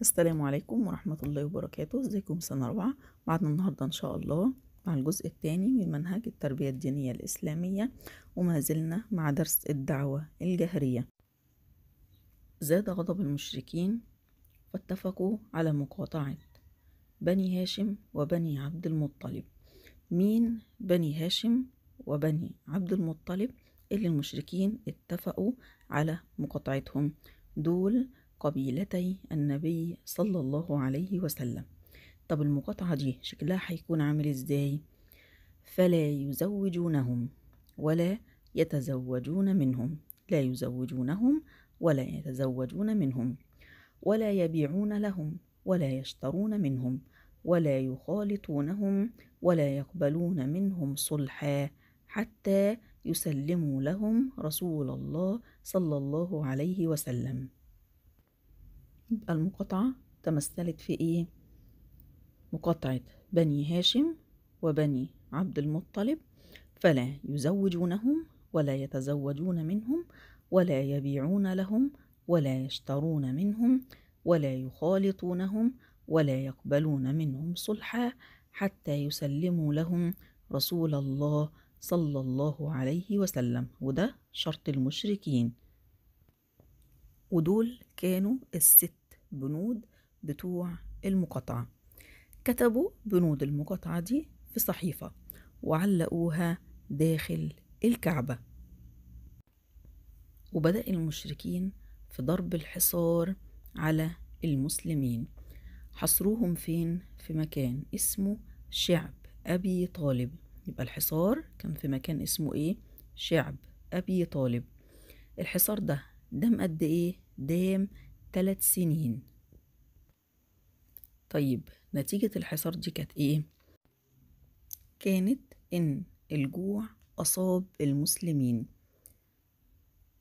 السلام عليكم ورحمة الله وبركاته ازيكم سنة رابعة بعدنا النهاردة ان شاء الله مع الجزء الثاني من منهج التربية الدينية الإسلامية وما زلنا مع درس الدعوة الجهرية زاد غضب المشركين واتفقوا على مقاطعة بني هاشم وبني عبد المطلب مين بني هاشم وبني عبد المطلب اللي المشركين اتفقوا على مقاطعتهم دول قبيلتي النبي صلى الله عليه وسلم طب المقاطعة دي شكلها هيكون عامل ازاي فلا يزوجونهم ولا يتزوجون منهم لا يزوجونهم ولا يتزوجون منهم ولا يبيعون لهم ولا يشترون منهم ولا يخالطونهم ولا يقبلون منهم صلحا حتى يسلموا لهم رسول الله صلى الله عليه وسلم يبقى المقاطعة تمثلت في إيه؟ مقاطعة بني هاشم وبني عبد المطلب فلا يزوجونهم ولا يتزوجون منهم ولا يبيعون لهم ولا يشترون منهم ولا يخالطونهم ولا يقبلون منهم صلحا حتى يسلموا لهم رسول الله صلى الله عليه وسلم وده شرط المشركين ودول كانوا الست بنود بتوع المقاطعة كتبوا بنود المقاطعة دي في صحيفة وعلقوها داخل الكعبة وبدأ المشركين في ضرب الحصار على المسلمين حصروهم فين في مكان اسمه شعب أبي طالب يبقى الحصار كان في مكان اسمه إيه شعب أبي طالب الحصار ده دام قد إيه دام ثلاث سنين طيب نتيجة الحصار دي كانت إيه؟ كانت إن الجوع أصاب المسلمين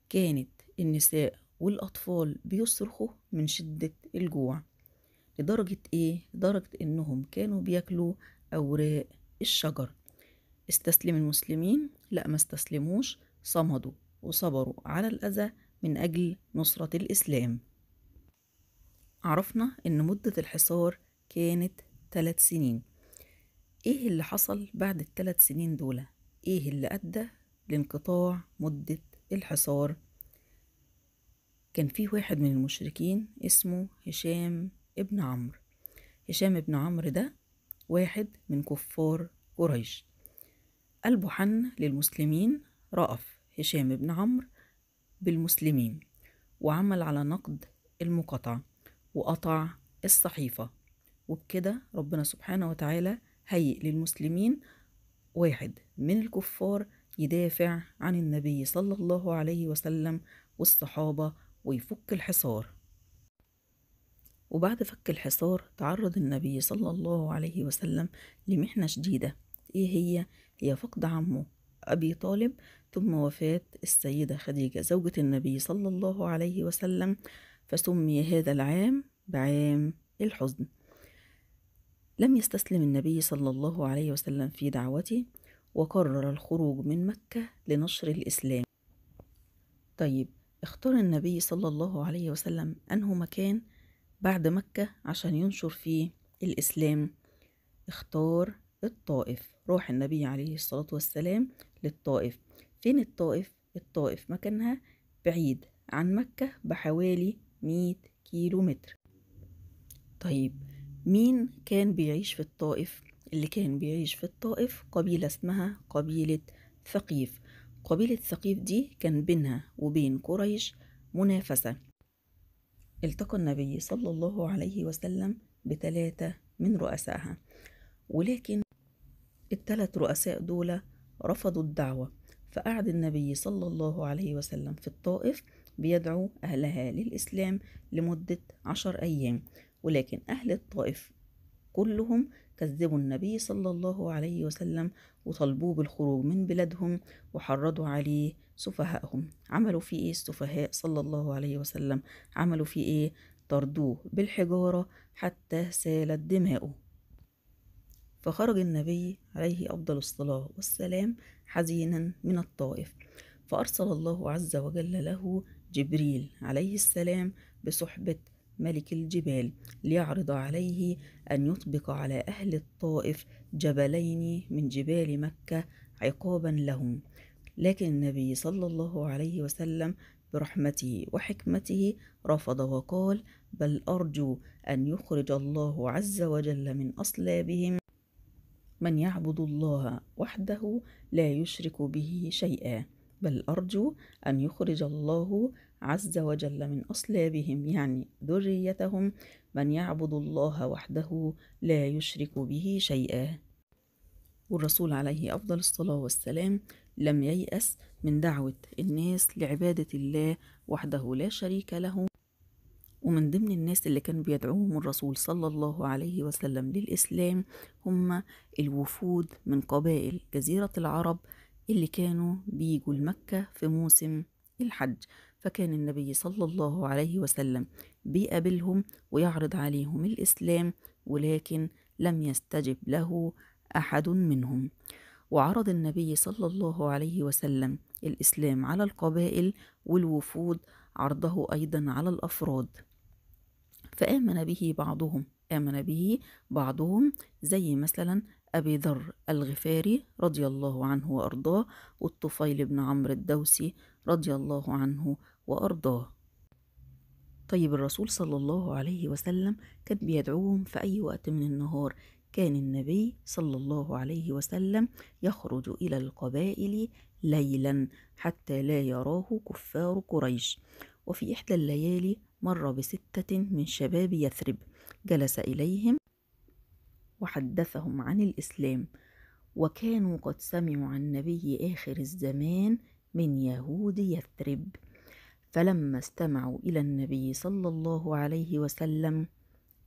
كانت النساء والأطفال بيصرخوا من شدة الجوع لدرجة إيه؟ لدرجة إنهم كانوا بياكلوا أوراق الشجر استسلم المسلمين؟ لا ما استسلموش صمدوا وصبروا على الأذى من أجل نصرة الإسلام عرفنا إن مدة الحصار كانت تلات سنين إيه اللي حصل بعد التلات سنين دول؟ إيه اللي أدى لانقطاع مدة الحصار؟ كان في واحد من المشركين اسمه هشام ابن عمرو هشام ابن عمرو ده واحد من كفار قريش قلبه حن للمسلمين رأف هشام ابن عمرو بالمسلمين وعمل على نقد المقاطعة وقطع الصحيفة وبكده ربنا سبحانه وتعالى هيئ للمسلمين واحد من الكفار يدافع عن النبي صلى الله عليه وسلم والصحابة ويفك الحصار وبعد فك الحصار تعرض النبي صلى الله عليه وسلم لمحنة شديدة إيه هي؟ هي فقد عمه أبي طالب ثم وفاة السيدة خديجة زوجة النبي صلى الله عليه وسلم فسمي هذا العام بعام الحزن لم يستسلم النبي صلى الله عليه وسلم في دعوته وقرر الخروج من مكة لنشر الإسلام طيب اختار النبي صلى الله عليه وسلم أنه مكان بعد مكة عشان ينشر فيه الإسلام اختار الطائف روح النبي عليه الصلاة والسلام للطائف فين الطائف؟ الطائف مكانها بعيد عن مكة بحوالي مية كيلو متر طيب مين كان بيعيش في الطائف اللي كان بيعيش في الطائف قبيلة اسمها قبيلة ثقيف قبيلة ثقيف دي كان بينها وبين قريش منافسة التقى النبي صلى الله عليه وسلم بثلاثة من رؤسائها ولكن الثلاث رؤساء دول رفضوا الدعوة فقعد النبي صلى الله عليه وسلم في الطائف بيدعو أهلها للإسلام لمدة عشر أيام ولكن أهل الطائف كلهم كذبوا النبي صلى الله عليه وسلم وطلبوه بالخروج من بلادهم وحرضوا عليه سفهائهم عملوا فيه ايه السفهاء صلى الله عليه وسلم عملوا فيه ايه طردوه بالحجارة حتى سالت دماؤه فخرج النبي عليه أفضل الصلاة والسلام حزينا من الطائف فأرسل الله عز وجل له جبريل عليه السلام بصحبة ملك الجبال ليعرض عليه أن يطبق على أهل الطائف جبلين من جبال مكة عقابا لهم لكن النبي صلى الله عليه وسلم برحمته وحكمته رفض وقال بل أرجو أن يخرج الله عز وجل من أصلابهم من يعبد الله وحده لا يشرك به شيئا بل أرجو أن يخرج الله عز وجل من أصلابهم يعني ذريتهم من يعبد الله وحده لا يشرك به شيئا والرسول عليه أفضل الصلاة والسلام لم ييأس من دعوة الناس لعبادة الله وحده لا شريك له ومن ضمن الناس اللي كان بيدعوهم الرسول صلى الله عليه وسلم للإسلام هم الوفود من قبائل جزيرة العرب اللي كانوا بيجوا لمكة في موسم الحج فكان النبي صلى الله عليه وسلم بيقابلهم ويعرض عليهم الإسلام ولكن لم يستجب له أحد منهم وعرض النبي صلى الله عليه وسلم الإسلام على القبائل والوفود عرضه أيضا على الأفراد فآمن به بعضهم آمن به بعضهم زي مثلا أبي ذر الغفاري رضي الله عنه وأرضاه والطفيل بن عمرو الدوسي رضي الله عنه وأرضاه طيب الرسول صلى الله عليه وسلم كان بيدعوهم في أي وقت من النهار كان النبي صلى الله عليه وسلم يخرج إلى القبائل ليلا حتى لا يراه كفار قريش وفي إحدى الليالي مر بستة من شباب يثرب جلس إليهم وحدثهم عن الإسلام وكانوا قد سمعوا عن نبي آخر الزمان من يهود يثرب فلما استمعوا إلى النبي صلى الله عليه وسلم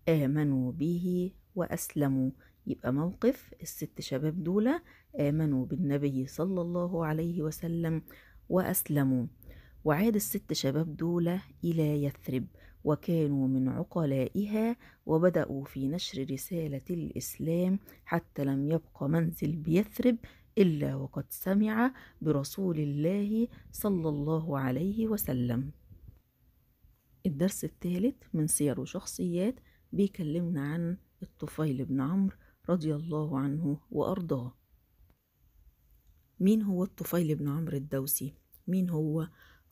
آمنوا به وأسلموا يبقى موقف الست شباب دول آمنوا بالنبي صلى الله عليه وسلم وأسلموا وعاد الست شباب دول إلى يثرب وكانوا من عقلائها وبدأوا في نشر رسالة الإسلام حتى لم يبق منزل بيثرب إلا وقد سمع برسول الله صلى الله عليه وسلم الدرس الثالث من سير وشخصيات بيكلمنا عن الطفيل بن عمرو رضي الله عنه وأرضاه مين هو الطفيل بن عمرو الدوسي؟ مين هو؟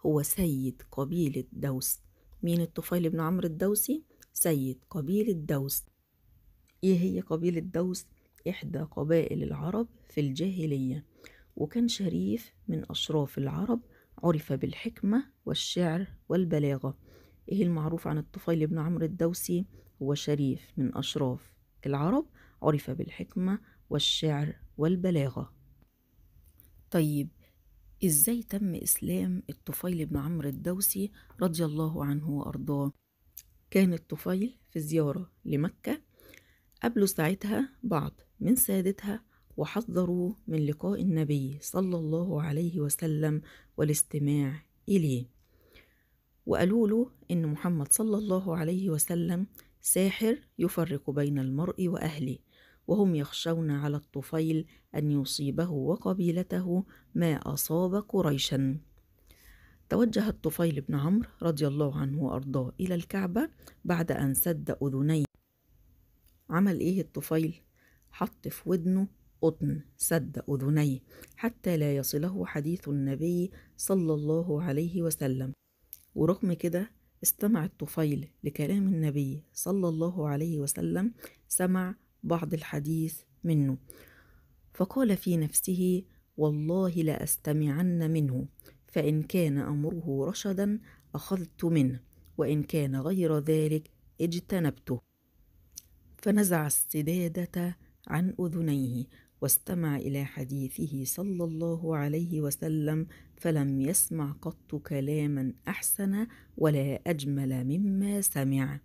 هو سيد قبيلة دوس مين الطفيل بن عمرو الدوسي سيد قبيلة دوس ايه هي قبيلة دوس إحدى قبائل العرب في الجاهلية وكان شريف من أشراف العرب عرف بالحكمة والشعر والبلاغة إيه المعروف عن الطفيل بن عمرو الدوسي هو شريف من أشراف العرب عرف بالحكمة والشعر والبلاغة طيب إزاي تم إسلام الطفيل بن عمرو الدوسي رضي الله عنه وأرضاه كان الطفيل في زيارة لمكة قابله ساعتها بعض من سادتها وحذروا من لقاء النبي صلى الله عليه وسلم والاستماع إليه وقالوا له إن محمد صلى الله عليه وسلم ساحر يفرق بين المرء وأهله وهم يخشون على الطفيل أن يصيبه وقبيلته ما أصاب قريشا توجه الطفيل بن عمرو رضي الله عنه وأرضاه إلى الكعبة بعد أن سد أذنيه عمل إيه الطفيل؟ حط في ودنه قطن سد أذنيه حتى لا يصله حديث النبي صلى الله عليه وسلم ورغم كده استمع الطفيل لكلام النبي صلى الله عليه وسلم سمع بعض الحديث منه فقال في نفسه والله لأستمعن منه فإن كان أمره رشدا أخذت منه وإن كان غير ذلك اجتنبته فنزع السدادة عن أذنيه واستمع إلى حديثه صلى الله عليه وسلم فلم يسمع قط كلاما أحسن ولا أجمل مما سمع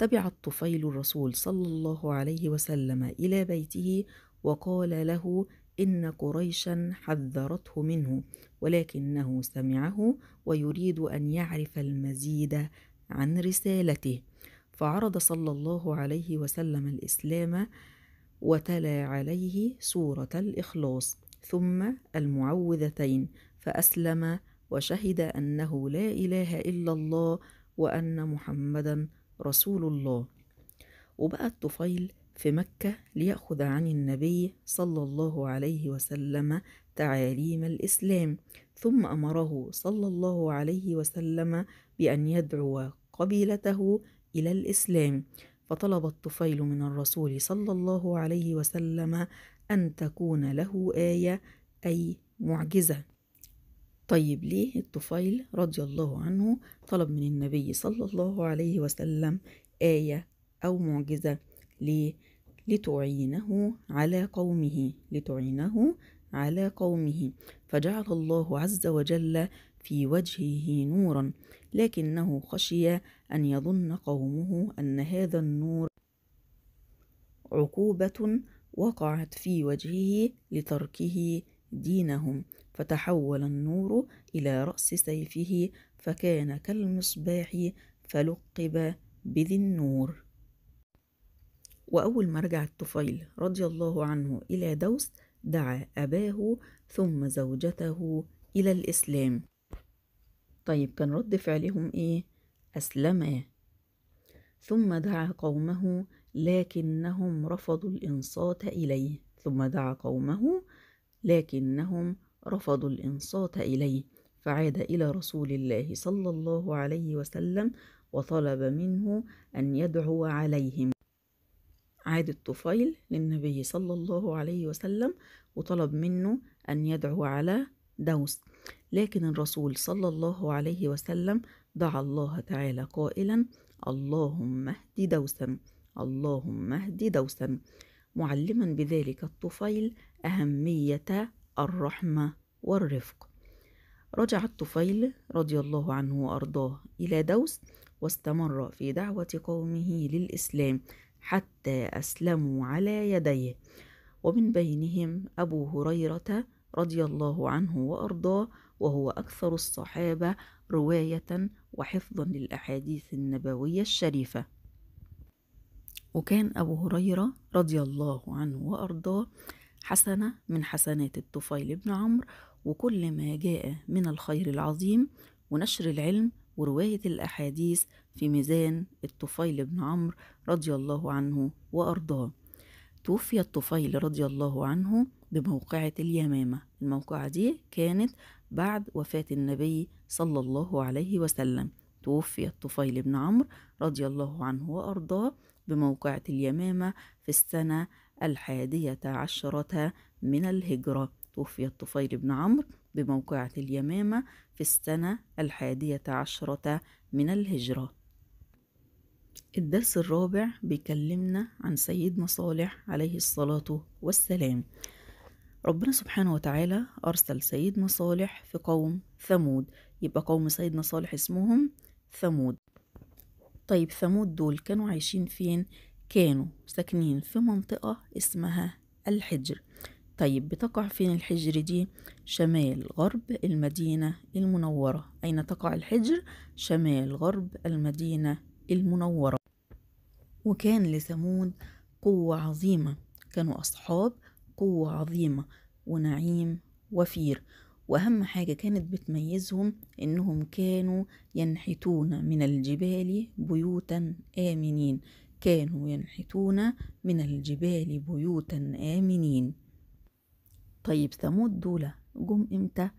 تبع الطفيل الرسول صلى الله عليه وسلم إلى بيته وقال له إن قريشا حذرته منه ولكنه سمعه ويريد أن يعرف المزيد عن رسالته فعرض صلى الله عليه وسلم الإسلام وتلا عليه سورة الإخلاص ثم المعوذتين فأسلم وشهد أنه لا إله إلا الله وأن محمدا رسول الله وبقى الطفيل في مكة ليأخذ عن النبي صلى الله عليه وسلم تعاليم الإسلام ثم أمره صلى الله عليه وسلم بأن يدعو قبيلته إلى الإسلام فطلب الطفيل من الرسول صلى الله عليه وسلم أن تكون له آية أي معجزة طيب ليه الطفيل رضي الله عنه طلب من النبي صلى الله عليه وسلم آية أو معجزة ليه؟ لتعينه على قومه لتعينه على قومه فجعل الله عز وجل في وجهه نورا لكنه خشي أن يظن قومه أن هذا النور عقوبة وقعت في وجهه لتركه دينهم فتحول النور إلى رأس سيفه فكان كالمصباح فلقب بذي النور وأول ما رجع الطفيل رضي الله عنه إلى دوس دعا أباه ثم زوجته إلى الإسلام طيب كان رد فعلهم إيه؟ أسلما ثم دعا قومه لكنهم رفضوا الإنصات إليه ثم دعا قومه لكنهم رفضوا الانصات اليه فعاد الى رسول الله صلى الله عليه وسلم وطلب منه ان يدعو عليهم عاد الطفيل للنبي صلى الله عليه وسلم وطلب منه ان يدعو على دوس لكن الرسول صلى الله عليه وسلم دعا الله تعالى قائلا اللهم اهد دوسا اللهم اهد دوسا معلما بذلك الطفيل أهمية الرحمة والرفق رجع الطفيل رضي الله عنه وأرضاه إلى دوس واستمر في دعوة قومه للإسلام حتى أسلموا على يديه ومن بينهم أبو هريرة رضي الله عنه وأرضاه وهو أكثر الصحابة رواية وحفظا للأحاديث النبوية الشريفة وكان أبو هريرة رضي الله عنه وأرضاه حسنة من حسنات الطفيل بن عمرو وكل ما جاء من الخير العظيم ونشر العلم ورواية الأحاديث في ميزان الطفيل بن عمرو رضي الله عنه وأرضاه توفي الطفيل رضي الله عنه بموقعة اليمامة الموقعة دي كانت بعد وفاة النبي صلى الله عليه وسلم توفي الطفيل بن عمرو رضي الله عنه وأرضاه بموقعة اليمامة في السنة الحادية عشرة من الهجرة توفي الطفيل بن عمرو بموقعة اليمامة في السنة الحادية عشرة من الهجرة الدرس الرابع بيكلمنا عن سيدنا صالح عليه الصلاة والسلام ربنا سبحانه وتعالى أرسل سيدنا صالح في قوم ثمود يبقى قوم سيدنا صالح اسمهم ثمود طيب ثمود دول كانوا عايشين فين كانوا ساكنين في منطقة اسمها الحجر طيب بتقع فين الحجر دي شمال غرب المدينة المنورة أين تقع الحجر شمال غرب المدينة المنورة وكان لثمود قوة عظيمة كانوا أصحاب قوة عظيمة ونعيم وفير وأهم حاجة كانت بتميزهم إنهم كانوا ينحتون من الجبال بيوتا آمنين كانوا ينحتون من الجبال بيوتا آمنين طيب ثمود دولة جم امتى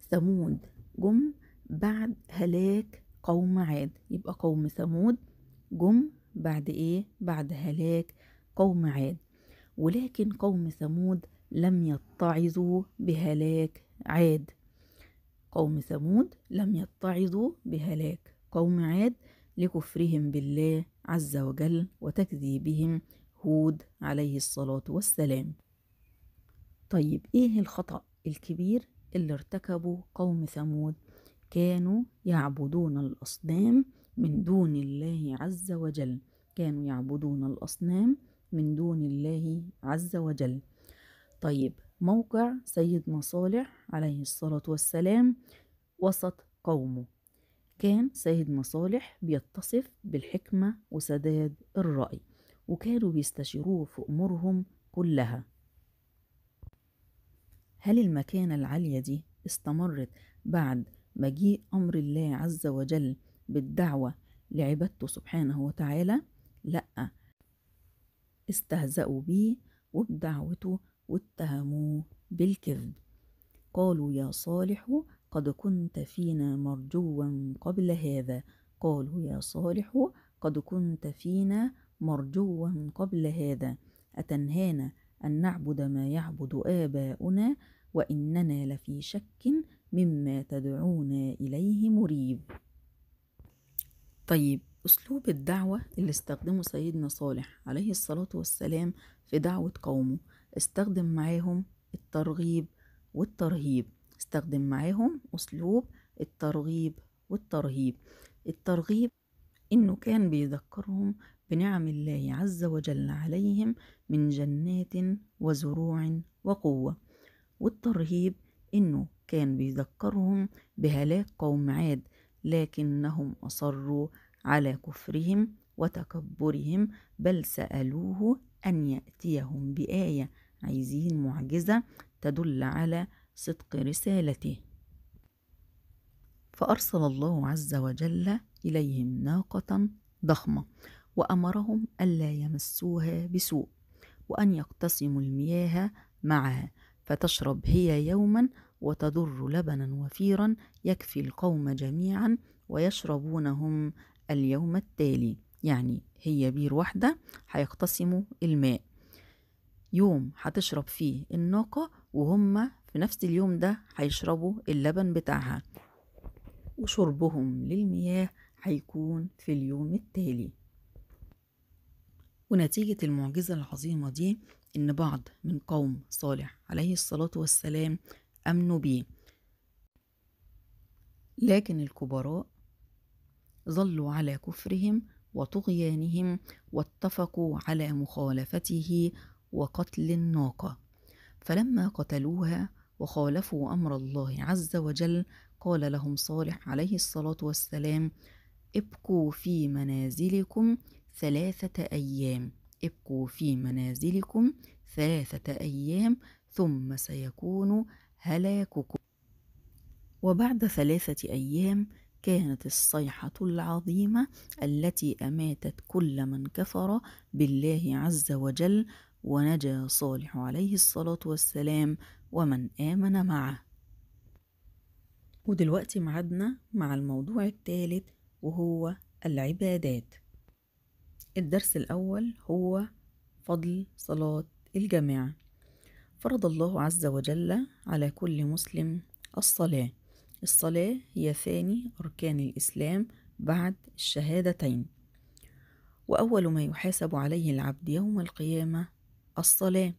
ثمود جم بعد هلاك قوم عاد يبقى قوم ثمود جم بعد ايه بعد هلاك قوم عاد ولكن قوم ثمود لم يتعظوا بهلاك عاد قوم ثمود لم يتعظوا بهلاك قوم عاد لكفرهم بالله عز وجل وتكذيبهم هود عليه الصلاة والسلام طيب إيه الخطأ الكبير اللي ارتكبه قوم ثمود كانوا يعبدون الأصنام من دون الله عز وجل كانوا يعبدون الأصنام من دون الله عز وجل طيب موقع سيدنا صالح عليه الصلاة والسلام وسط قومه كان سيد مصالح بيتصف بالحكمة وسداد الرأي وكانوا بيستشيروه في أمورهم كلها هل المكانة العالية دي استمرت بعد مجيء أمر الله عز وجل بالدعوة لعبادته سبحانه وتعالى؟ لأ استهزأوا بيه وبدعوته واتهموه بالكذب قالوا يا صالح قد كنت فينا مرجوا قبل هذا قالوا يا صالح قد كنت فينا مرجوا قبل هذا أتنهانا أن نعبد ما يعبد آباؤنا وإننا لفي شك مما تدعونا إليه مريب طيب أسلوب الدعوة اللي استخدمه سيدنا صالح عليه الصلاة والسلام في دعوة قومه استخدم معاهم الترغيب والترهيب استخدم معاهم أسلوب الترغيب والترهيب الترغيب إنه كان بيذكرهم بنعم الله عز وجل عليهم من جنات وزروع وقوة والترهيب إنه كان بيذكرهم بهلاك قوم عاد لكنهم أصروا على كفرهم وتكبرهم بل سألوه أن يأتيهم بآية عايزين معجزة تدل على صدق رسالته فأرسل الله عز وجل إليهم ناقة ضخمة وأمرهم ألا يمسوها بسوء وأن يقتسموا المياه معها فتشرب هي يوما وتضر لبنا وفيرا يكفي القوم جميعا ويشربونهم اليوم التالي يعني هي بير واحدة هيقتسموا الماء يوم هتشرب فيه الناقة وهم في نفس اليوم ده هيشربوا اللبن بتاعها وشربهم للمياه هيكون في اليوم التالي ونتيجة المعجزة العظيمة دي إن بعض من قوم صالح عليه الصلاة والسلام آمنوا بيه لكن الكبراء ظلوا على كفرهم وطغيانهم واتفقوا على مخالفته وقتل الناقة فلما قتلوها وخالفوا امر الله عز وجل قال لهم صالح عليه الصلاه والسلام ابقوا في منازلكم ثلاثه ايام ابقوا في منازلكم ثلاثه ايام ثم سيكون هلاككم وبعد ثلاثه ايام كانت الصيحة العظيمة التي أماتت كل من كفر بالله عز وجل ونجا صالح عليه الصلاة والسلام ومن آمن معه ودلوقتي معادنا مع الموضوع الثالث وهو العبادات الدرس الأول هو فضل صلاة الجماعة فرض الله عز وجل على كل مسلم الصلاة الصلاة هي ثاني أركان الإسلام بعد الشهادتين وأول ما يحاسب عليه العبد يوم القيامة الصلاة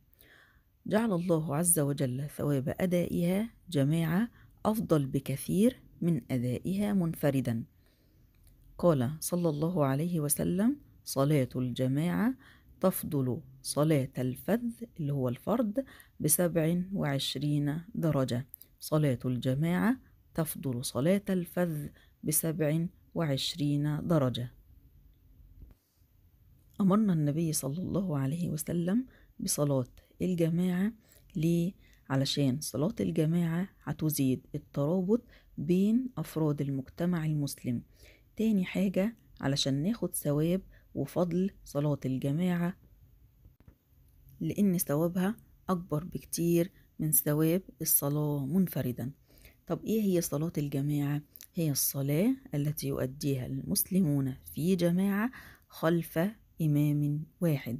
جعل الله عز وجل ثواب أدائها جماعة أفضل بكثير من أدائها منفردا قال صلى الله عليه وسلم صلاة الجماعة تفضل صلاة الفذ اللي هو الفرد بسبع وعشرين درجة صلاة الجماعة تفضل صلاة الفذ بسبع وعشرين درجة أمرنا النبي صلى الله عليه وسلم بصلاة الجماعة ليه؟ علشان صلاة الجماعة هتزيد الترابط بين أفراد المجتمع المسلم تاني حاجة علشان ناخد ثواب وفضل صلاة الجماعة لأن ثوابها أكبر بكتير من ثواب الصلاة منفردا طب إيه هي صلاة الجماعة؟ هي الصلاة التي يؤديها المسلمون في جماعة خلف إمام واحد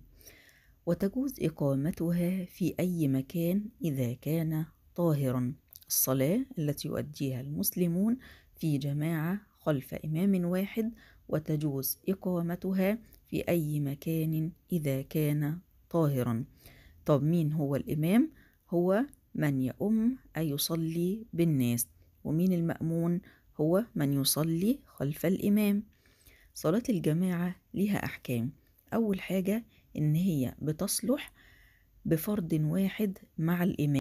وتجوز إقامتها في أي مكان إذا كان طاهرا الصلاة التي يؤديها المسلمون في جماعة خلف إمام واحد وتجوز إقامتها في أي مكان إذا كان طاهرا طب مين هو الإمام؟ هو من يؤم أي يصلي بالناس ومين المأمون؟ هو من يصلي خلف الإمام صلاة الجماعة لها أحكام أول حاجة إن هي بتصلح بفرض واحد مع الإمام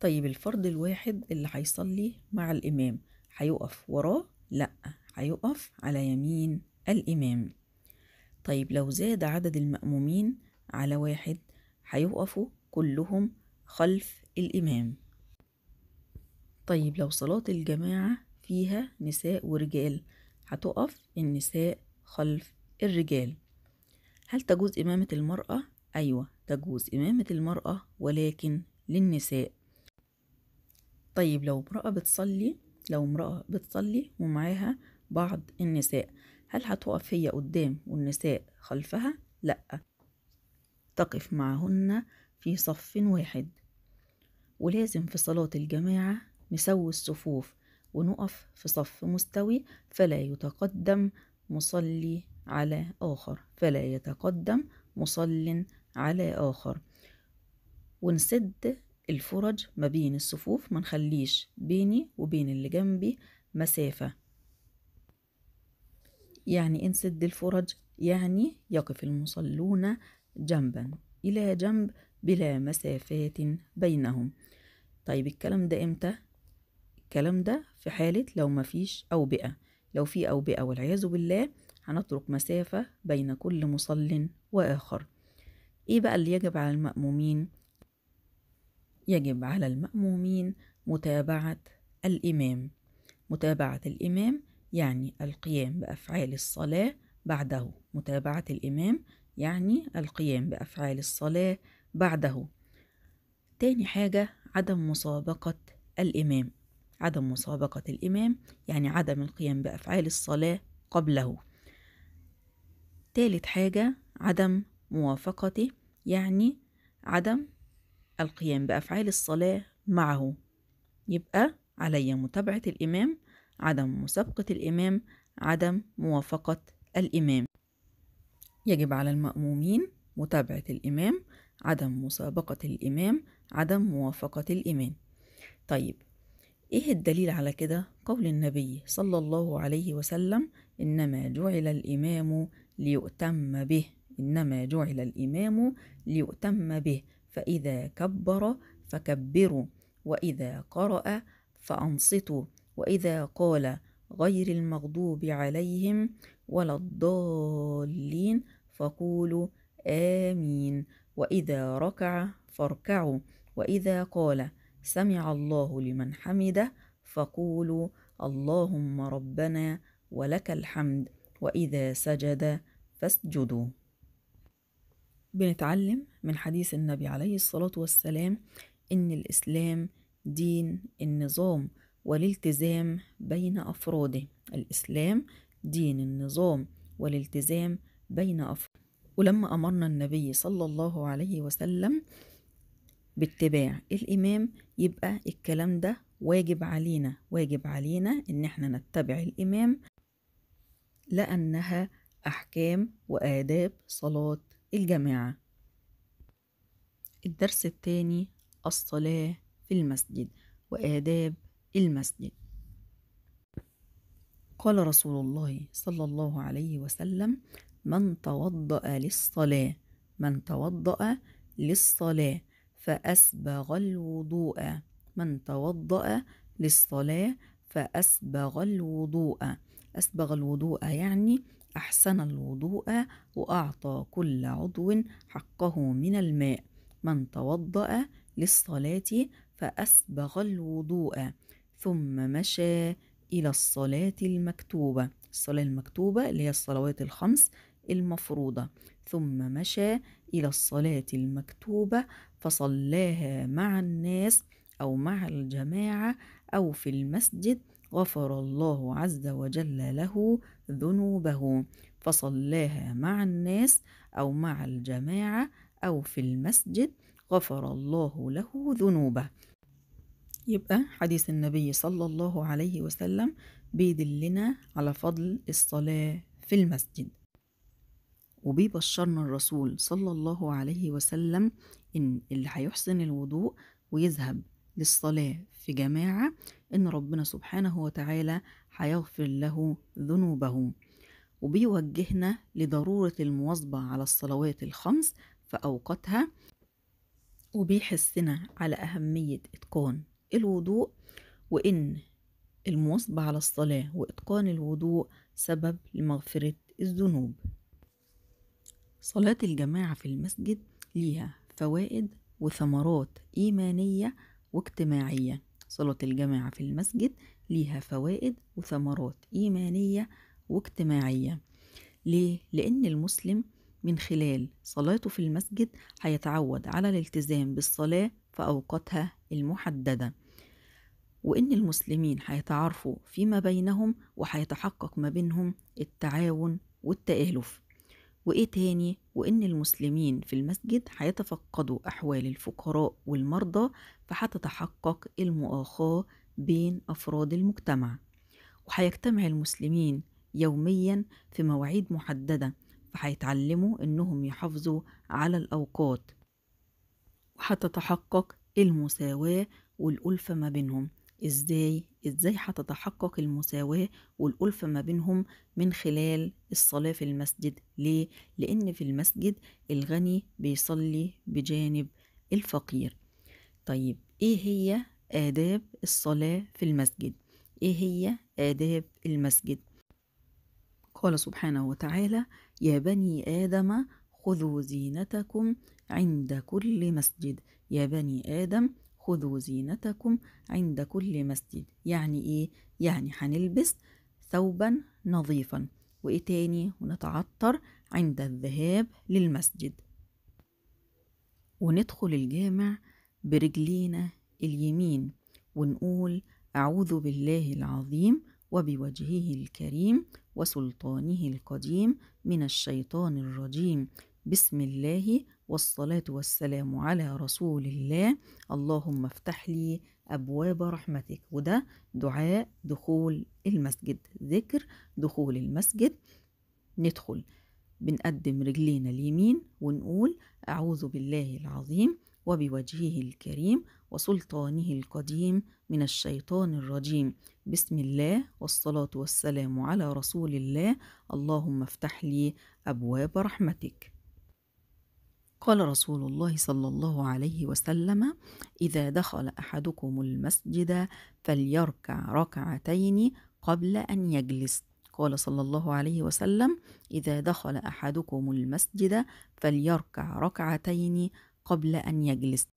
طيب الفرض الواحد اللي هيصلي مع الإمام هيقف وراه؟ لأ هيقف على يمين الإمام طيب لو زاد عدد المأمومين على واحد هيقفوا كلهم خلف الإمام طيب لو صلاة الجماعة فيها نساء ورجال هتقف النساء خلف الرجال هل تجوز إمامة المرأة؟ أيوة تجوز إمامة المرأة ولكن للنساء طيب لو امرأة بتصلي لو امرأة بتصلي ومعاها بعض النساء هل هتقف هي قدام والنساء خلفها؟ لأ تقف معهن في صف واحد ولازم في صلاة الجماعة نسوي الصفوف ونقف في صف مستوي فلا يتقدم مصلي على آخر فلا يتقدم مصل على آخر ونسد الفرج ما بين الصفوف ما نخليش بيني وبين اللي جنبي مسافة يعني انسد الفرج يعني يقف المصلون جنبا إلى جنب بلا مسافات بينهم طيب الكلام ده إمتى؟ الكلام ده في حالة لو مفيش أوبئة لو في أوبئة والعياذ بالله هنترك مسافة بين كل مصل وآخر إيه بقى اللي يجب على المأمومين؟ يجب على المأمومين متابعة الإمام متابعة الإمام يعني القيام بأفعال الصلاة بعده متابعة الإمام يعني القيام بأفعال الصلاة بعده تاني حاجة عدم مسابقة الإمام عدم مسابقة الإمام يعني عدم القيام بأفعال الصلاة قبله تالت حاجة عدم موافقته يعني عدم القيام بأفعال الصلاة معه يبقى علي متابعة الإمام عدم مسابقة الإمام عدم موافقة الإمام يجب على المأمومين متابعة الإمام عدم مسابقة الإمام عدم موافقة الإمام طيب إيه الدليل على كده؟ قول النبي صلى الله عليه وسلم إنما جعل الإمام ليؤتم به إنما جعل الإمام ليؤتم به فإذا كبر فكبروا وإذا قرأ فأنصتوا وإذا قال غير المغضوب عليهم ولا الضالين فقولوا آمين وإذا ركع فاركعوا وإذا قال سمع الله لمن حمده فقولوا اللهم ربنا ولك الحمد وإذا سجد فاسجدوا بنتعلم من حديث النبي عليه الصلاة والسلام إن الإسلام دين النظام والالتزام بين أفراده الإسلام دين النظام والالتزام بين أفراده ولما أمرنا النبي صلى الله عليه وسلم باتباع الإمام يبقى الكلام ده واجب علينا واجب علينا إن احنا نتبع الإمام لأنها أحكام وآداب صلاة الجماعة الدرس الثاني الصلاة في المسجد وآداب المسجد قال رسول الله صلى الله عليه وسلم من توضأ للصلاة من توضأ للصلاة فأسبغ الوضوء من توضأ للصلاة فأسبغ الوضوء أسبغ الوضوء يعني أحسن الوضوء وأعطى كل عضو حقه من الماء من توضأ للصلاة فأسبغ الوضوء ثم مشى إلى الصلاة المكتوبة الصلاة المكتوبة اللي هي الصلوات الخمس المفروضة ثم مشى إلى الصلاة المكتوبة فصلاها مع الناس أو مع الجماعة أو في المسجد غفر الله عز وجل له ذنوبه فصلاها مع الناس أو مع الجماعة أو في المسجد غفر الله له ذنوبه يبقى حديث النبي صلى الله عليه وسلم بيدلنا على فضل الصلاة في المسجد وبيبشرنا الرسول صلى الله عليه وسلم إن اللي هيحسن الوضوء ويذهب للصلاة في جماعة إن ربنا سبحانه وتعالى هيغفر له ذنوبه وبيوجهنا لضرورة المواظبة على الصلوات الخمس في أوقاتها وبيحسنا على أهمية إتقان الوضوء وإن المواظبة على الصلاة وإتقان الوضوء سبب لمغفرة الذنوب صلاة الجماعة في المسجد ليها فوائد وثمرات إيمانية واجتماعية صلاة الجماعة في المسجد ليها فوائد وثمرات إيمانية واجتماعية ليه؟ لأن المسلم من خلال صلاته في المسجد هيتعود على الالتزام بالصلاة في أوقاتها المحددة وإن المسلمين هيتعارفوا فيما بينهم وهيتحقق ما بينهم التعاون والتآلف وإيه تاني وإن المسلمين في المسجد هيتفقدوا أحوال الفقراء والمرضى فهتتحقق المؤاخاة بين أفراد المجتمع وهيجتمع المسلمين يوميا في مواعيد محددة فهيتعلموا إنهم يحافظوا على الأوقات وهتتحقق المساواة والألفة ما بينهم ازاي ازاي هتتحقق المساواة والألفة ما بينهم من خلال الصلاة في المسجد ليه؟ لأن في المسجد الغني بيصلي بجانب الفقير طيب ايه هي آداب الصلاة في المسجد ايه هي آداب المسجد قال سبحانه وتعالى يا بني آدم خذوا زينتكم عند كل مسجد يا بني آدم خذوا زينتكم عند كل مسجد يعني إيه؟ يعني هنلبس ثوبا نظيفا وإيه تاني ونتعطر عند الذهاب للمسجد وندخل الجامع برجلينا اليمين ونقول أعوذ بالله العظيم وبوجهه الكريم وسلطانه القديم من الشيطان الرجيم بسم الله والصلاة والسلام على رسول الله اللهم افتح لي أبواب رحمتك وده دعاء دخول المسجد ذكر دخول المسجد ندخل بنقدم رجلينا اليمين ونقول أعوذ بالله العظيم وبوجهه الكريم وسلطانه القديم من الشيطان الرجيم بسم الله والصلاة والسلام على رسول الله اللهم افتح لي أبواب رحمتك قال رسول الله صلى الله عليه وسلم اذا دخل احدكم المسجد فليركع ركعتين قبل ان يجلس قال صلى الله عليه وسلم اذا دخل احدكم المسجد فليركع ركعتين قبل ان يجلس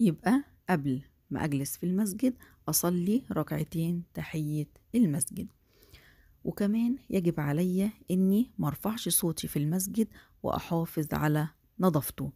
يبقى قبل ما اجلس في المسجد اصلي ركعتين تحيه المسجد وكمان يجب عليا اني مرفعش صوتي في المسجد واحافظ على نظفته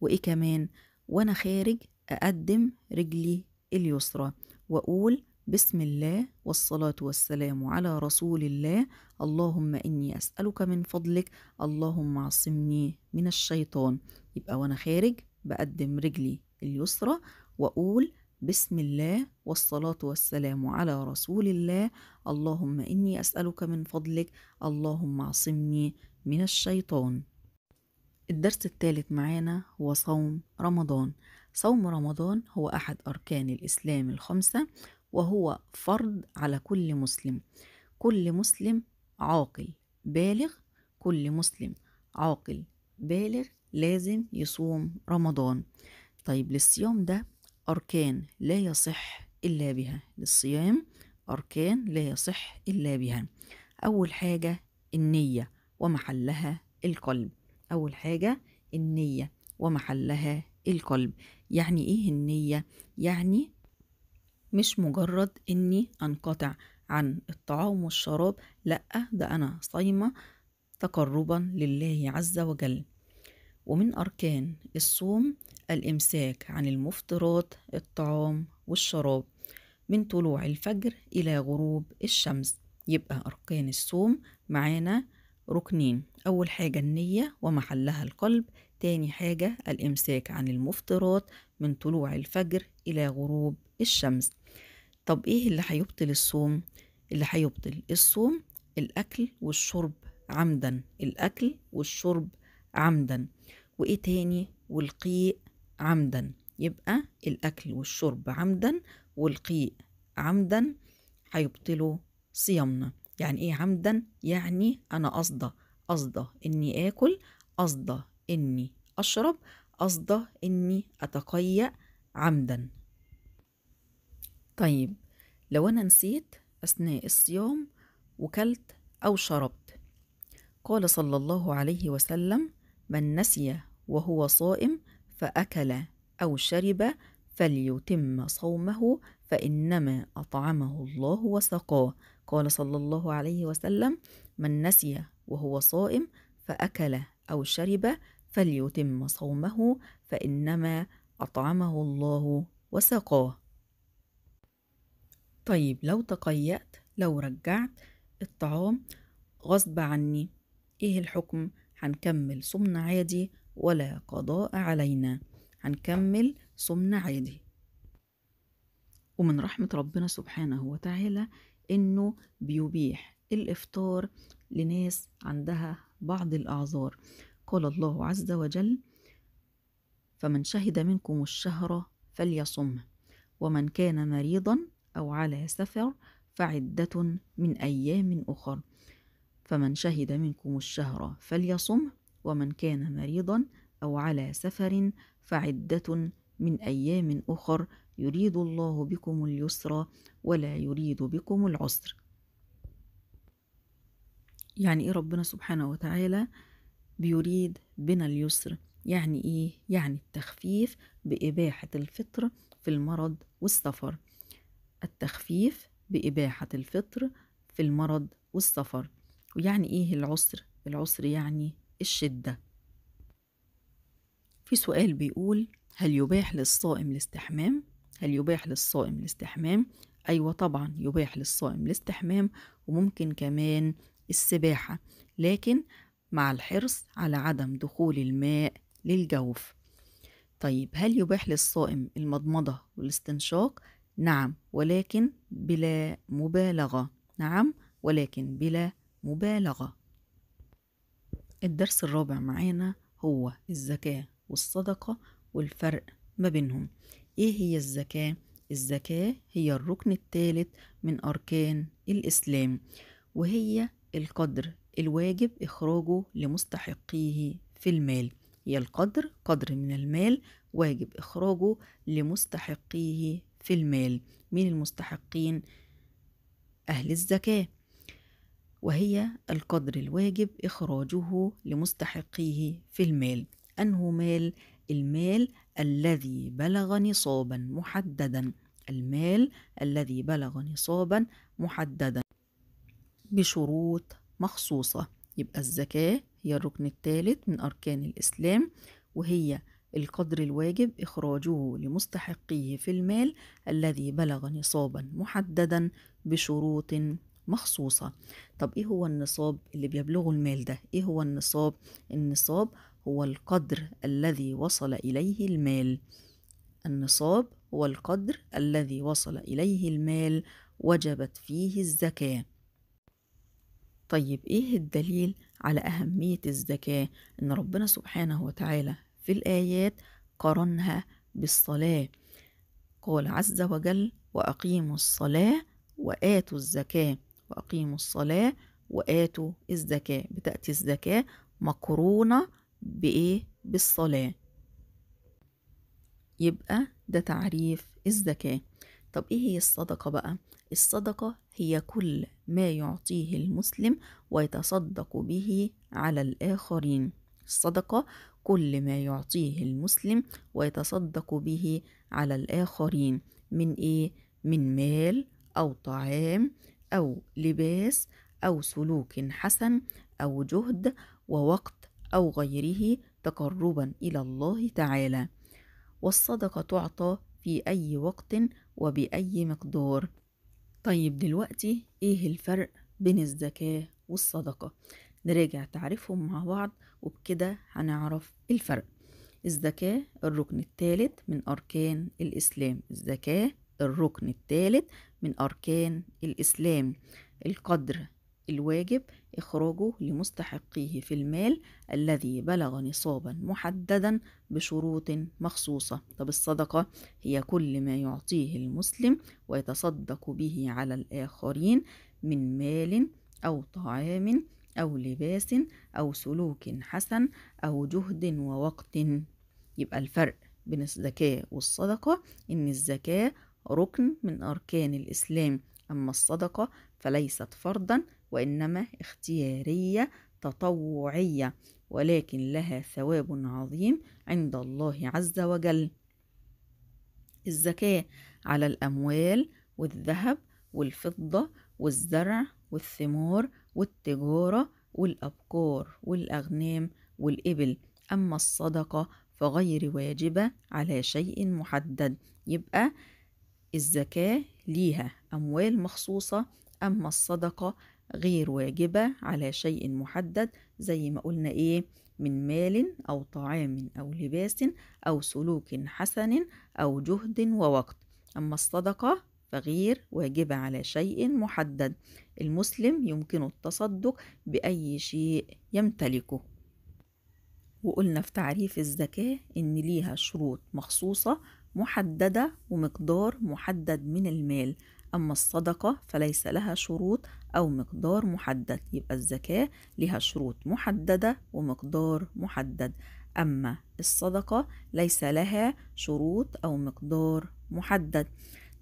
وإيه كمان وأنا خارج أقدم رجلي اليسرى وأقول بسم الله والصلاة والسلام على رسول الله اللهم إني أسألك من فضلك اللهم عصمني من الشيطان يبقى وأنا خارج بقدم رجلي اليسرى وأقول بسم الله والصلاة والسلام على رسول الله اللهم إني أسألك من فضلك اللهم عصمني من الشيطان الدرس الثالث معانا هو صوم رمضان صوم رمضان هو أحد أركان الإسلام الخمسة وهو فرض على كل مسلم كل مسلم عاقل بالغ كل مسلم عاقل بالغ لازم يصوم رمضان طيب للصيام ده أركان لا يصح إلا بها للصيام أركان لا يصح إلا بها أول حاجة النية ومحلها القلب أول حاجة النية ومحلها القلب يعني إيه النية؟ يعني مش مجرد إني أنقطع عن الطعام والشراب لأ ده أنا صايمة تقربا لله عز وجل ومن أركان الصوم الإمساك عن المفطرات الطعام والشراب من طلوع الفجر إلى غروب الشمس يبقى أركان الصوم معانا ركنين أول حاجة النية ومحلها القلب تاني حاجة الإمساك عن المفطرات من طلوع الفجر إلى غروب الشمس طب إيه اللي هيبطل الصوم؟ اللي هيبطل الصوم الأكل والشرب عمدا الأكل والشرب عمدا وإيه تاني والقيء عمدا يبقى الأكل والشرب عمدا والقيء عمدا هيبطلوا صيامنا يعني إيه عمدا؟ يعني أنا قصده قصده إني آكل قصده إني أشرب قصده إني أتقيأ عمدا طيب لو أنا نسيت أثناء الصيام وكلت أو شربت قال صلى الله عليه وسلم من نسي وهو صائم فأكل أو شرب فليتم صومه فإنما أطعمه الله وسقاه قال صلى الله عليه وسلم من نسي وهو صائم فأكل أو شرب فليتم صومه فإنما أطعمه الله وسقاه. طيب لو تقيأت لو رجعت الطعام غصب عني إيه الحكم؟ هنكمل صمنا عادي ولا قضاء علينا هنكمل صمنا عادي ومن رحمة ربنا سبحانه وتعالى إنه بيبيح الإفطار لناس عندها بعض الأعذار قال الله عز وجل فمن شهد منكم الشهر فليصم ومن كان مريضا أو على سفر فعدة من أيام أخر فمن شهد منكم الشهر فليصم ومن كان مريضا أو على سفر فعدة من أيام أخر يريد الله بكم اليسر ولا يريد بكم العسر يعني ايه ربنا سبحانه وتعالى بيريد بنا اليسر يعني ايه يعني التخفيف بإباحة الفطر في المرض والسفر التخفيف بإباحة الفطر في المرض والسفر ويعني ايه العسر العسر يعني الشدة في سؤال بيقول هل يباح للصائم الاستحمام هل يباح للصائم الاستحمام ايوه طبعا يباح للصائم الاستحمام وممكن كمان السباحة لكن مع الحرص على عدم دخول الماء للجوف طيب هل يباح للصائم المضمضة والاستنشاق؟ نعم ولكن بلا مبالغة نعم ولكن بلا مبالغة الدرس الرابع معانا هو الزكاة والصدقة والفرق ما بينهم ايه هي الزكاة؟ الزكاة هي الركن الثالث من أركان الإسلام وهي القدر الواجب إخراجه لمستحقيه في المال يا القدر قدر من المال واجب إخراجه لمستحقيه في المال من المستحقين أهل الزكاة وهي القدر الواجب إخراجه لمستحقيه في المال أنه مال المال الذي بلغ نصابا محددا المال الذي بلغ نصابا محددا بشروط مخصوصة يبقى الزكاة هي الركن الثالث من أركان الإسلام وهي القدر الواجب إخراجه لمستحقيه في المال الذي بلغ نصابا محددا بشروط مخصوصة طب إيه هو النصاب اللي بيبلغه المال ده؟ إيه هو النصاب؟ النصاب هو القدر الذي وصل إليه المال النصاب هو القدر الذي وصل إليه المال وجبت فيه الزكاة طيب إيه الدليل على أهمية الزكاة إن ربنا سبحانه وتعالى في الآيات قرنها بالصلاة قال عز وجل وأقيموا الصلاة وآتوا الزكاة وأقيموا الصلاة وآتوا الزكاة بتأتي الزكاة مقرونة بإيه؟ بالصلاة يبقى ده تعريف الزكاة طب إيه هي الصدقة بقى؟ الصدقة هي كل ما يعطيه المسلم ويتصدق به على الآخرين الصدقة كل ما يعطيه المسلم ويتصدق به على الآخرين من إيه؟ من مال أو طعام أو لباس أو سلوك حسن أو جهد ووقت أو غيره تقربا إلى الله تعالى والصدقة تعطى في أي وقت وبأي مقدار طيب دلوقتي ايه الفرق بين الزكاة والصدقة نراجع تعريفهم مع بعض وبكده هنعرف الفرق الزكاة الركن الثالث من أركان الإسلام الزكاة الركن الثالث من أركان الإسلام القدر الواجب إخراجه لمستحقيه في المال الذي بلغ نصابا محددا بشروط مخصوصة طب الصدقة هي كل ما يعطيه المسلم ويتصدق به على الآخرين من مال أو طعام أو لباس أو سلوك حسن أو جهد ووقت يبقى الفرق بين الزكاة والصدقة إن الزكاة ركن من أركان الإسلام أما الصدقة فليست فرضا وإنما اختيارية تطوعية ولكن لها ثواب عظيم عند الله عز وجل الزكاة على الأموال والذهب والفضة والزرع والثمار والتجارة والأبقار والأغنام والإبل أما الصدقة فغير واجبة على شيء محدد يبقى الزكاة ليها أموال مخصوصة أما الصدقة غير واجبة على شيء محدد زي ما قلنا إيه من مال أو طعام أو لباس أو سلوك حسن أو جهد ووقت أما الصدقة فغير واجبة على شيء محدد المسلم يمكنه التصدق بأي شيء يمتلكه وقلنا في تعريف الزكاة إن ليها شروط مخصوصة محددة ومقدار محدد من المال أما الصدقة فليس لها شروط أو مقدار محدد يبقى الزكاة لها شروط محددة ومقدار محدد أما الصدقة ليس لها شروط أو مقدار محدد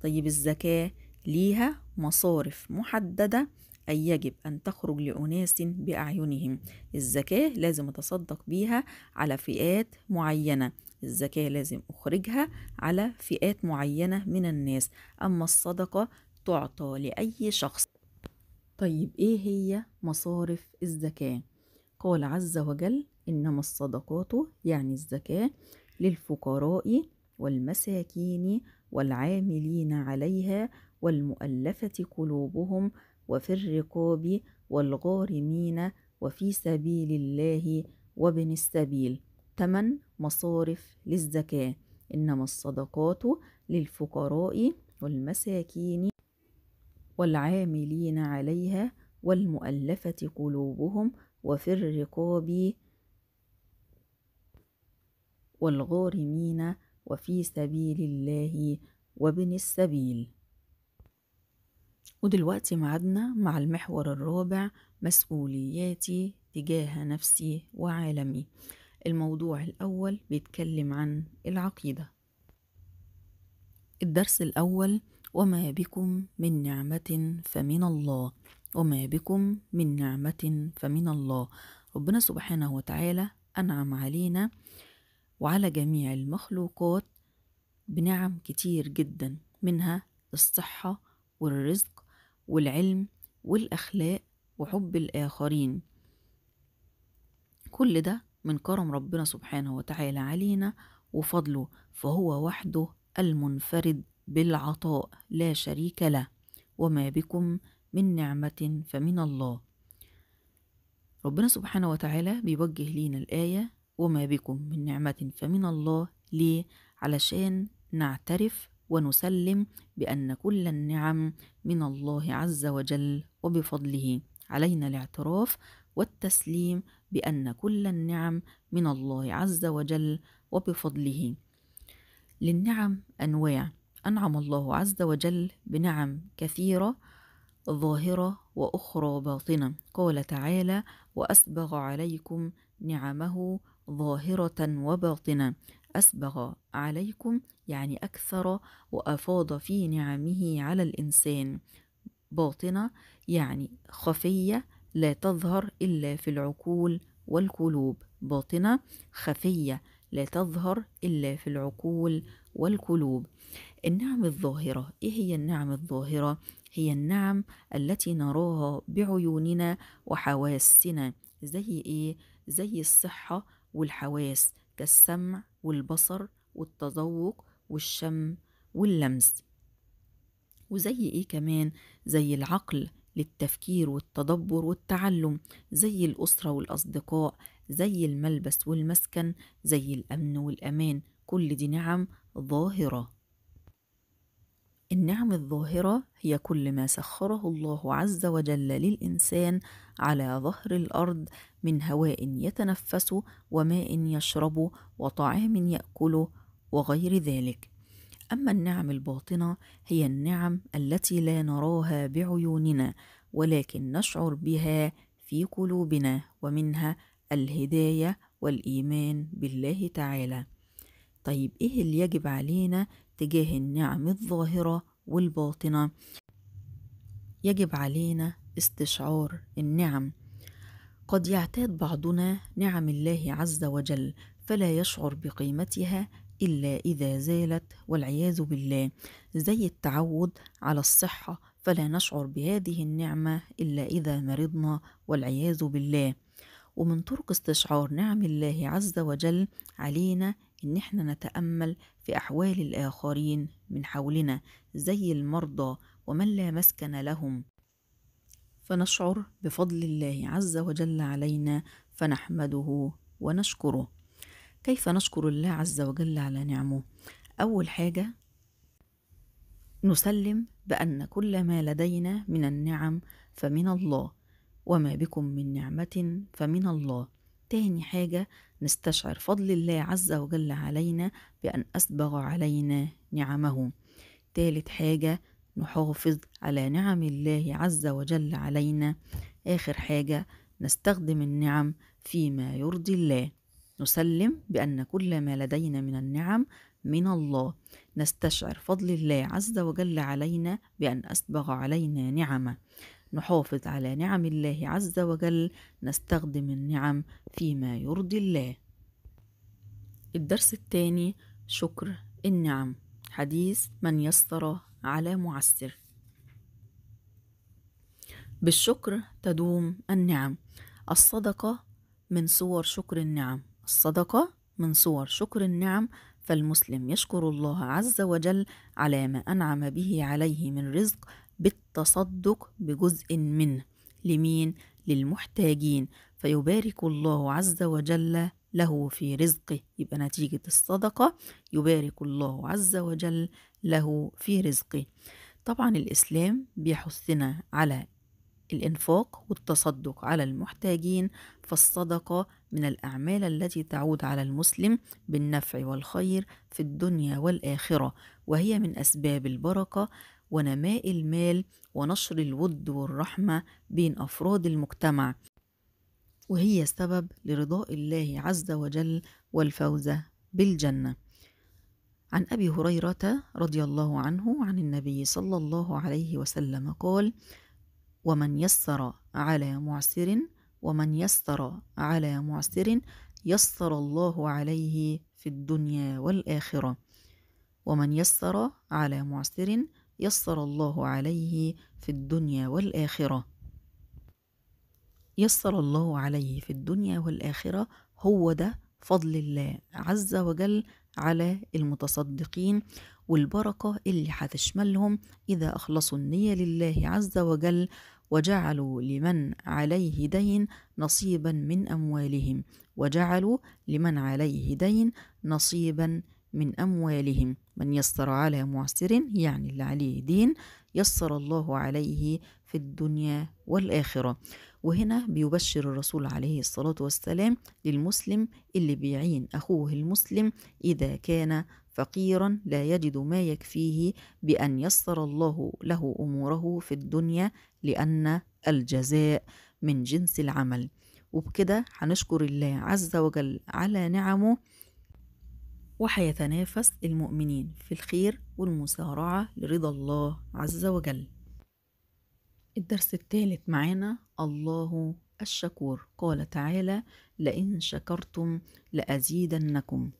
طيب الزكاة ليها مصارف محددة أي يجب أن تخرج لأناس بأعينهم الزكاة لازم أتصدق بيها على فئات معينة الزكاة لازم أخرجها على فئات معينة من الناس أما الصدقة تعطى لأي شخص طيب إيه هي مصارف الزكاة؟ قال عز وجل إنما الصدقات يعني الزكاة للفقراء والمساكين والعاملين عليها والمؤلفة قلوبهم وفي الرقاب والغارمين وفي سبيل الله وابن السبيل تمن مصارف للزكاة إنما الصدقات للفقراء والمساكين والعاملين عليها والمؤلفة قلوبهم وفي الرقاب والغارمين وفي سبيل الله وابن السبيل ودلوقتي معادنا مع المحور الرابع مسؤولياتي تجاه نفسي وعالمي الموضوع الأول بيتكلم عن العقيدة الدرس الأول وما بكم من نعمة فمن الله وما بكم من نعمة فمن الله ربنا سبحانه وتعالى أنعم علينا وعلى جميع المخلوقات بنعم كتير جدا منها الصحة والرزق والعلم والأخلاق وحب الآخرين كل ده من كرم ربنا سبحانه وتعالى علينا وفضله فهو وحده المنفرد بالعطاء لا شريك له وما بكم من نعمة فمن الله ربنا سبحانه وتعالى بيوجه لينا الآية وما بكم من نعمة فمن الله ليه؟ علشان نعترف ونسلم بأن كل النعم من الله عز وجل وبفضله علينا الاعتراف والتسليم بأن كل النعم من الله عز وجل وبفضله للنعم أنواع أنعم الله عز وجل بنعم كثيرة ظاهرة وأخرى باطنة قال تعالى وأسبغ عليكم نعمه ظاهرة وباطنة أسبغ عليكم يعني أكثر وأفاض في نعمه على الإنسان باطنة يعني خفية لا تظهر إلا في العقول والقلوب باطنة خفية لا تظهر إلا في العقول والقلوب النعم الظاهرة إيه هي النعم الظاهرة؟ هي النعم التي نراها بعيوننا وحواسنا زي إيه؟ زي الصحة والحواس كالسمع والبصر والتذوق والشم واللمس وزي إيه كمان؟ زي العقل للتفكير والتدبر والتعلم زي الأسرة والأصدقاء زي الملبس والمسكن زي الأمن والأمان كل دي نعم ظاهره النعم الظاهرة هي كل ما سخره الله عز وجل للإنسان على ظهر الأرض من هواء يتنفسه وماء يشربه وطعام يأكله وغير ذلك. أما النعم الباطنة هي النعم التي لا نراها بعيوننا ولكن نشعر بها في قلوبنا ومنها الهداية والإيمان بالله تعالى. طيب إيه اللي يجب علينا تجاه النعم الظاهرة والباطنة يجب علينا استشعار النعم قد يعتاد بعضنا نعم الله عز وجل فلا يشعر بقيمتها إلا إذا زالت والعياذ بالله زي التعود على الصحة فلا نشعر بهذه النعمة إلا إذا مرضنا والعياذ بالله ومن طرق استشعار نعم الله عز وجل علينا إن احنا نتأمل في أحوال الآخرين من حولنا زي المرضى ومن لا مسكن لهم فنشعر بفضل الله عز وجل علينا فنحمده ونشكره كيف نشكر الله عز وجل على نعمه أول حاجة نسلم بأن كل ما لدينا من النعم فمن الله وما بكم من نعمة فمن الله تاني حاجة نستشعر فضل الله عز وجل علينا بأن أسبغ علينا نعمه تالت حاجة نحافظ على نعم الله عز وجل علينا آخر حاجة نستخدم النعم فيما يرضي الله نسلم بأن كل ما لدينا من النعم من الله نستشعر فضل الله عز وجل علينا بأن أسبغ علينا نعمه نحافظ على نعم الله عز وجل نستخدم النعم فيما يرضي الله الدرس الثاني شكر النعم حديث من يسر على معسر بالشكر تدوم النعم الصدقة من صور شكر النعم الصدقة من صور شكر النعم فالمسلم يشكر الله عز وجل على ما أنعم به عليه من رزق بالتصدق بجزء منه لمين للمحتاجين فيبارك الله عز وجل له في رزقه يبقى نتيجة الصدقة يبارك الله عز وجل له في رزقه طبعا الإسلام بيحثنا على الإنفاق والتصدق على المحتاجين فالصدقة من الأعمال التي تعود على المسلم بالنفع والخير في الدنيا والآخرة وهي من أسباب البركة ونماء المال ونشر الود والرحمة بين أفراد المجتمع وهي السبب لرضاء الله عز وجل والفوز بالجنة عن أبي هريرة رضي الله عنه عن النبي صلى الله عليه وسلم قال ومن يسر على معسر ومن يسر على معسر يسر الله عليه في الدنيا والآخرة ومن يسر على معسر يسر الله عليه في الدنيا والآخرة يسر الله عليه في الدنيا والآخرة هو ده فضل الله عز وجل على المتصدقين والبركة اللي هتشملهم إذا أخلصوا النية لله عز وجل وجعلوا لمن عليه دين نصيبا من أموالهم وجعلوا لمن عليه دين نصيبا من أموالهم من يسر على معسر يعني اللي عليه دين يسر الله عليه في الدنيا والآخرة وهنا بيبشر الرسول عليه الصلاة والسلام للمسلم اللي بيعين أخوه المسلم إذا كان فقيرا لا يجد ما يكفيه بأن يسر الله له أموره في الدنيا لأن الجزاء من جنس العمل وبكده هنشكر الله عز وجل على نعمه وحيتنافس المؤمنين في الخير والمسارعة لرضا الله عز وجل الدرس الثالث معانا الله الشكور قال تعالى لئن شكرتم لأزيدنكم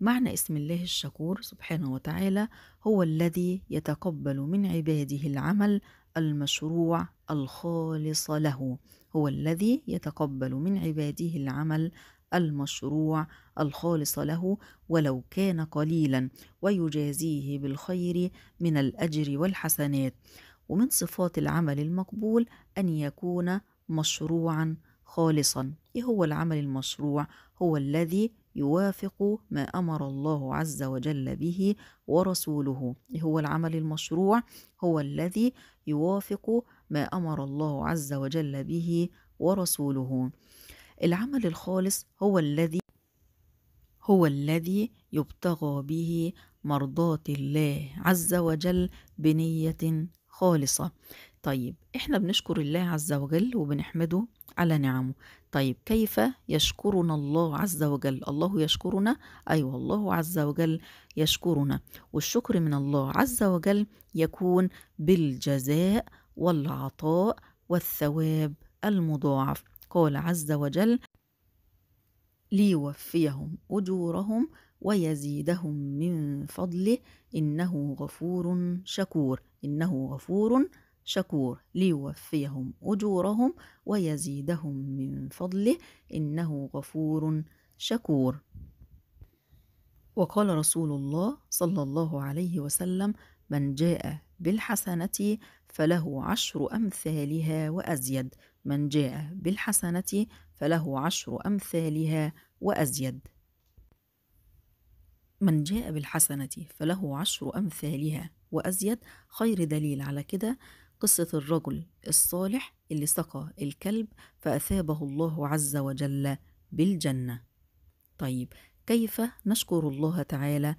معنى اسم الله الشكور سبحانه وتعالى هو الذي يتقبل من عباده العمل المشروع الخالص له هو الذي يتقبل من عباده العمل المشروع الخالص له ولو كان قليلا ويجازيه بالخير من الاجر والحسنات ومن صفات العمل المقبول ان يكون مشروعا خالصا ايه هو العمل المشروع هو الذي يوافق ما امر الله عز وجل به ورسوله إيه هو العمل المشروع هو الذي يوافق ما امر الله عز وجل به ورسوله العمل الخالص هو الذي هو الذي يبتغى به مرضاة الله عز وجل بنية خالصة طيب احنا بنشكر الله عز وجل وبنحمده على نعمه طيب كيف يشكرنا الله عز وجل الله يشكرنا ايوه الله عز وجل يشكرنا والشكر من الله عز وجل يكون بالجزاء والعطاء والثواب المضاعف قال عز وجل ليوفيهم اجورهم ويزيدهم من فضله انه غفور شكور انه غفور شكور ليوفيهم اجورهم ويزيدهم من فضله انه غفور شكور وقال رسول الله صلى الله عليه وسلم من جاء بالحسنه فله عشر امثالها وازيد من جاء بالحسنة فله عشر أمثالها وأزيد من جاء بالحسنة فله عشر أمثالها وأزيد خير دليل على كده قصة الرجل الصالح اللي سقى الكلب فأثابه الله عز وجل بالجنة. طيب كيف نشكر الله تعالى؟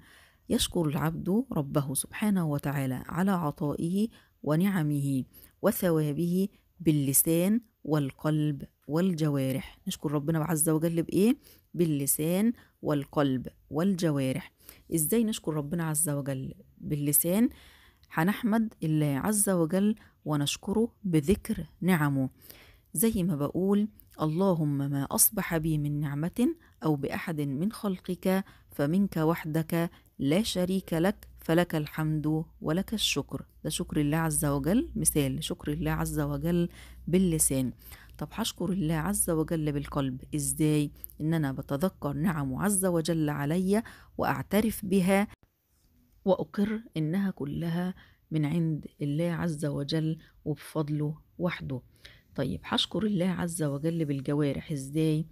يشكر العبد ربه سبحانه وتعالى على عطائه ونعمه وثوابه باللسان والقلب والجوارح نشكر ربنا عز وجل بإيه؟ باللسان والقلب والجوارح إزاي نشكر ربنا عز وجل؟ باللسان هنحمد الله عز وجل ونشكره بذكر نعمه زي ما بقول اللهم ما أصبح بي من نعمة أو بأحد من خلقك فمنك وحدك لا شريك لك فلك الحمد ولك الشكر ده شكر الله عز وجل مثال شكر الله عز وجل باللسان طب هشكر الله عز وجل بالقلب ازاي ان انا بتذكر نعمه عز وجل عليا واعترف بها واقر انها كلها من عند الله عز وجل وبفضله وحده طيب هشكر الله عز وجل بالجوارح ازاي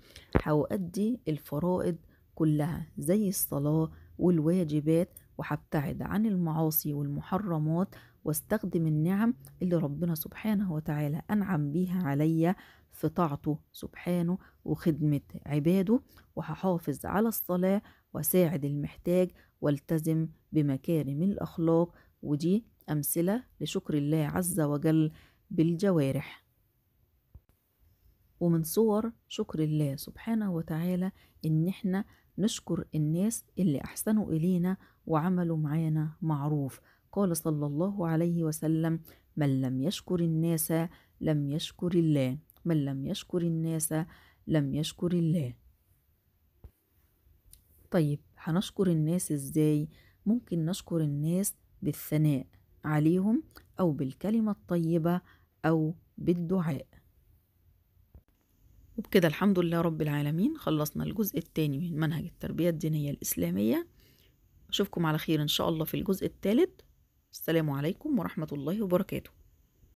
هؤدي الفرائض كلها زي الصلاه والواجبات وهبتعد عن المعاصي والمحرمات واستخدم النعم اللي ربنا سبحانه وتعالى أنعم بيها عليا في طاعته سبحانه وخدمة عباده وهحافظ على الصلاة وساعد المحتاج والتزم بمكارم الأخلاق ودي أمثلة لشكر الله عز وجل بالجوارح ومن صور شكر الله سبحانه وتعالى إن إحنا نشكر الناس اللي أحسنوا إلينا وعملوا معانا معروف قال صلى الله عليه وسلم من لم يشكر الناس لم يشكر الله من لم يشكر الناس لم يشكر الله طيب هنشكر الناس ازاي ممكن نشكر الناس بالثناء عليهم او بالكلمه الطيبه او بالدعاء وبكده الحمد لله رب العالمين خلصنا الجزء الثاني من منهج التربية الدينية الإسلامية أشوفكم على خير إن شاء الله في الجزء الثالث السلام عليكم ورحمة الله وبركاته